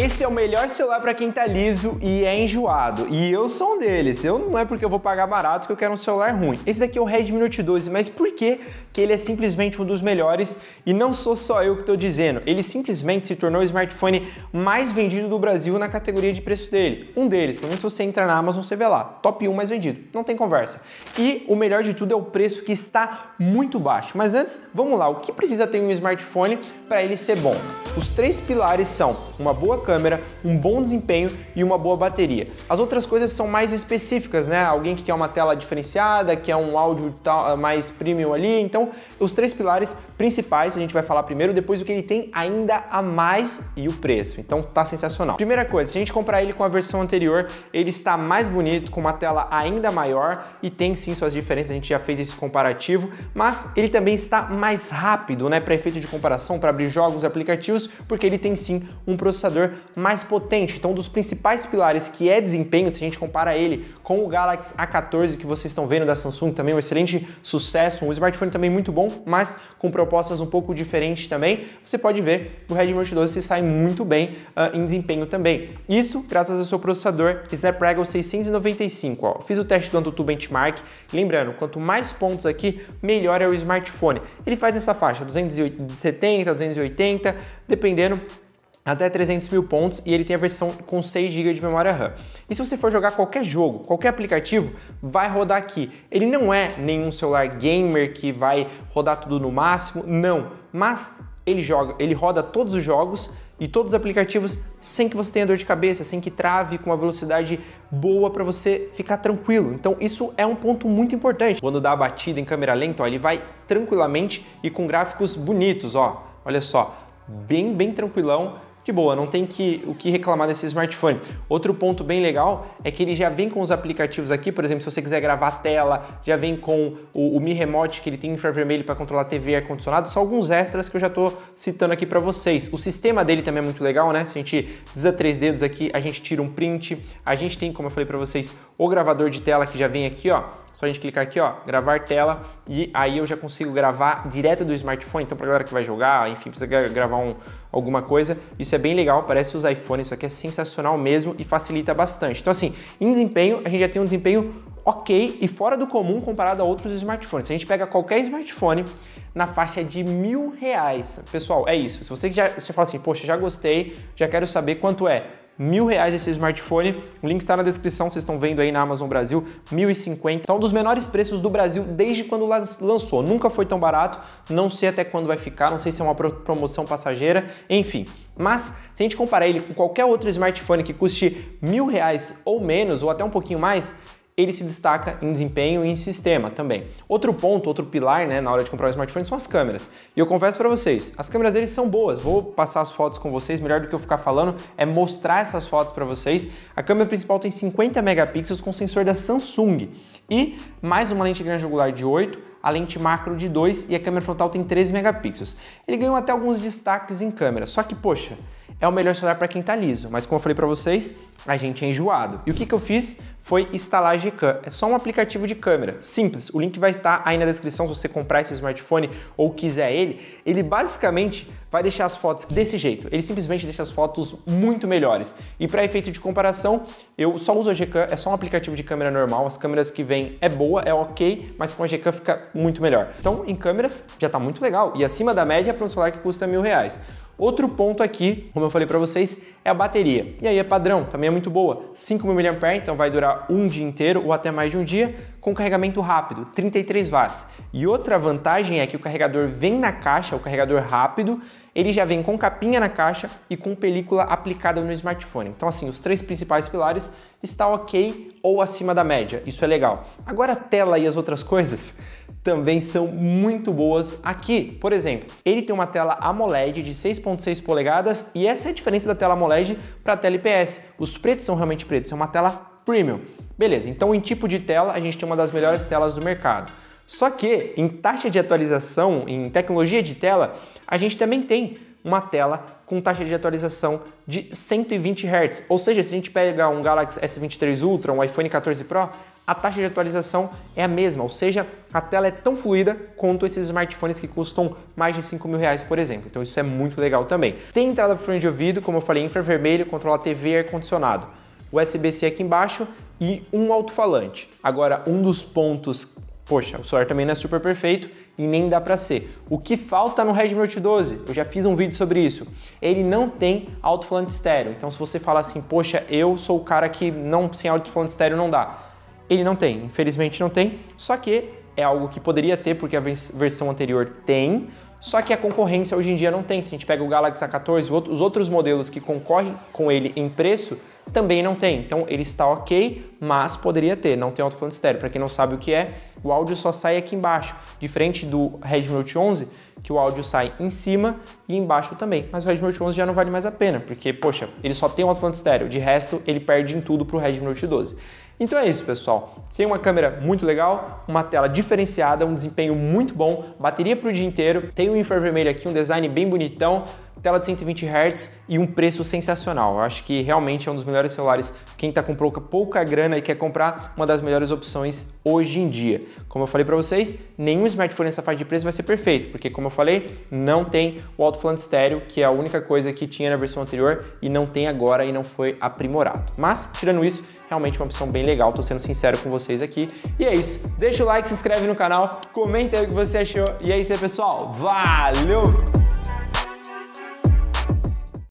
Esse é o melhor celular para quem tá liso e é enjoado. E eu sou um deles. Eu não é porque eu vou pagar barato que eu quero um celular ruim. Esse daqui é o Redmi Note 12, mas por que que ele é simplesmente um dos melhores? E não sou só eu que tô dizendo. Ele simplesmente se tornou o smartphone mais vendido do Brasil na categoria de preço dele. Um deles, pelo menos se você entrar na Amazon você vê lá, top 1 mais vendido. Não tem conversa. E o melhor de tudo é o preço que está muito baixo. Mas antes, vamos lá. O que precisa ter um smartphone para ele ser bom? Os três pilares são uma boa câmera câmera, um bom desempenho e uma boa bateria. As outras coisas são mais específicas, né? Alguém que quer uma tela diferenciada, que é um áudio mais premium ali, então os três pilares principais, a gente vai falar primeiro, depois o que ele tem ainda a mais e o preço. Então tá sensacional. Primeira coisa, se a gente comprar ele com a versão anterior, ele está mais bonito, com uma tela ainda maior e tem sim suas diferenças, a gente já fez esse comparativo, mas ele também está mais rápido, né, para efeito de comparação, para abrir jogos, aplicativos, porque ele tem sim um processador mais potente. Então, um dos principais pilares que é desempenho, se a gente compara ele com o Galaxy A14 que vocês estão vendo da Samsung, também um excelente sucesso, um smartphone também muito bom, mas com propósito propostas um pouco diferentes também, você pode ver que o Redmi Note 12 se sai muito bem uh, em desempenho também. Isso graças ao seu processador Snapdragon 695. Ó. Fiz o teste do AnTuTu Benchmark. Lembrando, quanto mais pontos aqui, melhor é o smartphone. Ele faz nessa faixa, 270, 280, dependendo até 300 mil pontos e ele tem a versão com 6 GB de memória RAM. E se você for jogar qualquer jogo, qualquer aplicativo, vai rodar aqui. Ele não é nenhum celular gamer que vai rodar tudo no máximo, não, mas ele joga, ele roda todos os jogos e todos os aplicativos sem que você tenha dor de cabeça, sem que trave, com uma velocidade boa para você ficar tranquilo. Então isso é um ponto muito importante. Quando dá a batida em câmera lenta, ó, ele vai tranquilamente e com gráficos bonitos, ó. Olha só, bem bem tranquilão de boa, não tem que, o que reclamar desse smartphone. Outro ponto bem legal é que ele já vem com os aplicativos aqui, por exemplo, se você quiser gravar a tela, já vem com o, o Mi Remote, que ele tem infravermelho para controlar a TV e ar-condicionado, só alguns extras que eu já estou citando aqui para vocês. O sistema dele também é muito legal, né? Se a gente desa três dedos aqui, a gente tira um print, a gente tem, como eu falei para vocês, o gravador de tela que já vem aqui, ó, só a gente clicar aqui, ó, gravar tela e aí eu já consigo gravar direto do smartphone. Então, para galera que vai jogar, enfim, precisa gravar um, alguma coisa, isso é bem legal. Parece os iPhones, isso aqui é sensacional mesmo e facilita bastante. Então, assim, em desempenho, a gente já tem um desempenho ok e fora do comum comparado a outros smartphones. Se a gente pega qualquer smartphone na faixa de mil reais, pessoal, é isso. Se você já você fala assim, poxa, já gostei, já quero saber quanto é mil reais esse smartphone. O link está na descrição, vocês estão vendo aí na Amazon Brasil, 1.050. Então, é um dos menores preços do Brasil desde quando lançou. Nunca foi tão barato, não sei até quando vai ficar, não sei se é uma promoção passageira, enfim. Mas se a gente comparar ele com qualquer outro smartphone que custe mil reais ou menos, ou até um pouquinho mais, ele se destaca em desempenho e em sistema também. Outro ponto, outro pilar, né, na hora de comprar um smartphone são as câmeras. E eu confesso para vocês, as câmeras deles são boas. Vou passar as fotos com vocês, melhor do que eu ficar falando é mostrar essas fotos para vocês. A câmera principal tem 50 megapixels com sensor da Samsung e mais uma lente grande angular de 8 a lente macro de 2 e a câmera frontal tem 13 megapixels. Ele ganhou até alguns destaques em câmera, só que, poxa, é o melhor celular para quem tá liso, mas como eu falei para vocês, a gente é enjoado. E o que, que eu fiz foi instalar a Gcam. É só um aplicativo de câmera, simples. O link vai estar aí na descrição se você comprar esse smartphone ou quiser ele. Ele basicamente vai deixar as fotos desse jeito. Ele simplesmente deixa as fotos muito melhores. E para efeito de comparação, eu só uso a Gcam, é só um aplicativo de câmera normal. As câmeras que vem é boa, é ok, mas com a Gcam fica muito melhor. Então, em câmeras já tá muito legal e acima da média para um celular que custa mil reais. Outro ponto aqui, como eu falei para vocês, é a bateria. E aí é padrão, também é muito boa. 5.000 mAh, então vai durar um dia inteiro ou até mais de um dia, com carregamento rápido, 33 watts. E outra vantagem é que o carregador vem na caixa, o carregador rápido, ele já vem com capinha na caixa e com película aplicada no smartphone. Então assim, os três principais pilares está ok ou acima da média, isso é legal. Agora a tela e as outras coisas também são muito boas aqui. Por exemplo, ele tem uma tela AMOLED de 6.6 polegadas e essa é a diferença da tela AMOLED para a tela IPS. Os pretos são realmente pretos, é uma tela premium. Beleza, então em tipo de tela a gente tem uma das melhores telas do mercado. Só que em taxa de atualização, em tecnologia de tela, a gente também tem uma tela com taxa de atualização de 120 Hz. Ou seja, se a gente pega um Galaxy S23 Ultra, um iPhone 14 Pro, a taxa de atualização é a mesma, ou seja, a tela é tão fluida quanto esses smartphones que custam mais de 5 mil reais, por exemplo. Então isso é muito legal também. Tem entrada para fone de ouvido, como eu falei, infravermelho, controla TV e ar-condicionado. USB-C aqui embaixo e um alto-falante. Agora, um dos pontos... Poxa, o celular também não é super perfeito e nem dá para ser. O que falta no Redmi Note 12? Eu já fiz um vídeo sobre isso. Ele não tem alto-falante estéreo. Então, se você falar assim, poxa, eu sou o cara que não sem alto-falante estéreo não dá ele não tem, infelizmente não tem, só que é algo que poderia ter porque a versão anterior tem, só que a concorrência hoje em dia não tem. Se a gente pega o Galaxy A14, os outros modelos que concorrem com ele em preço também não tem. Então ele está ok, mas poderia ter, não tem alto-falante estéreo. Para quem não sabe o que é, o áudio só sai aqui embaixo, diferente do Redmi Note 11, que o áudio sai em cima e embaixo também. Mas o Redmi Note 11 já não vale mais a pena, porque, poxa, ele só tem um alto-falante estéreo. De resto, ele perde em tudo para o Redmi Note 12. Então é isso, pessoal. Tem uma câmera muito legal, uma tela diferenciada, um desempenho muito bom, bateria para o dia inteiro, tem um infravermelho aqui, um design bem bonitão, tela de 120 Hz e um preço sensacional. Eu acho que realmente é um dos melhores celulares. Quem está com pouca, pouca grana e quer comprar, uma das melhores opções hoje em dia. Como eu falei para vocês, nenhum smartphone nessa faixa de preço vai ser perfeito, porque como eu falei, não tem o alto-falante estéreo, que é a única coisa que tinha na versão anterior e não tem agora e não foi aprimorado. Mas, tirando isso, realmente é uma opção bem legal, Estou sendo sincero com vocês aqui. E é isso, deixa o like, se inscreve no canal, comenta aí o que você achou. E é isso aí, pessoal, valeu!